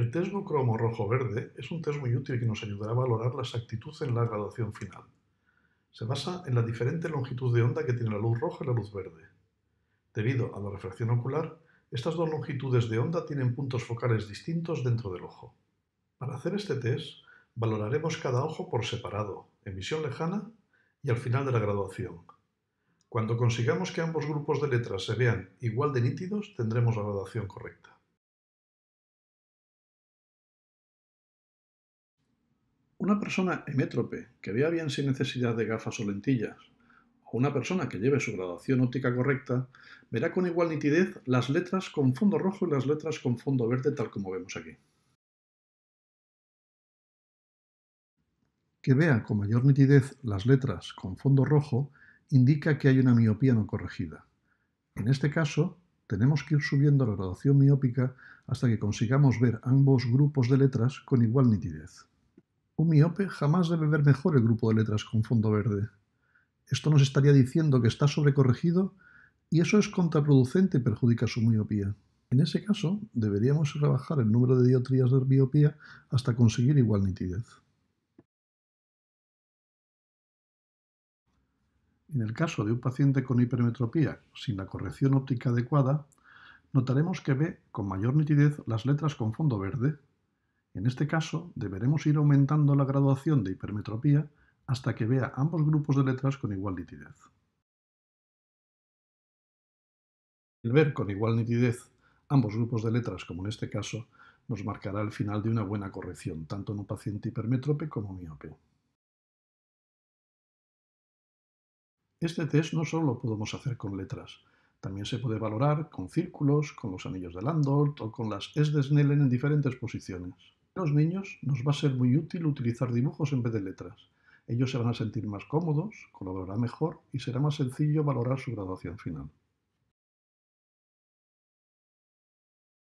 El test cromo rojo-verde es un test muy útil que nos ayudará a valorar la exactitud en la graduación final. Se basa en la diferente longitud de onda que tiene la luz roja y la luz verde. Debido a la refracción ocular, estas dos longitudes de onda tienen puntos focales distintos dentro del ojo. Para hacer este test, valoraremos cada ojo por separado, en visión lejana y al final de la graduación. Cuando consigamos que ambos grupos de letras se vean igual de nítidos, tendremos la graduación correcta. Una persona hemétrope, que vea bien sin necesidad de gafas o lentillas, o una persona que lleve su graduación óptica correcta, verá con igual nitidez las letras con fondo rojo y las letras con fondo verde tal como vemos aquí. Que vea con mayor nitidez las letras con fondo rojo indica que hay una miopía no corregida. En este caso, tenemos que ir subiendo la graduación miópica hasta que consigamos ver ambos grupos de letras con igual nitidez. Un miope jamás debe ver mejor el grupo de letras con fondo verde. Esto nos estaría diciendo que está sobrecorregido y eso es contraproducente y perjudica su miopía. En ese caso, deberíamos rebajar el número de diotrías de miopía hasta conseguir igual nitidez. En el caso de un paciente con hipermetropía sin la corrección óptica adecuada, notaremos que ve con mayor nitidez las letras con fondo verde en este caso, deberemos ir aumentando la graduación de hipermetropía hasta que vea ambos grupos de letras con igual nitidez. El ver con igual nitidez ambos grupos de letras, como en este caso, nos marcará el final de una buena corrección, tanto en un paciente hipermétrope como miope. Este test no solo lo podemos hacer con letras, también se puede valorar con círculos, con los anillos de Landolt o con las S de Snellen en diferentes posiciones los niños nos va a ser muy útil utilizar dibujos en vez de letras. Ellos se van a sentir más cómodos, colaborarán mejor y será más sencillo valorar su graduación final.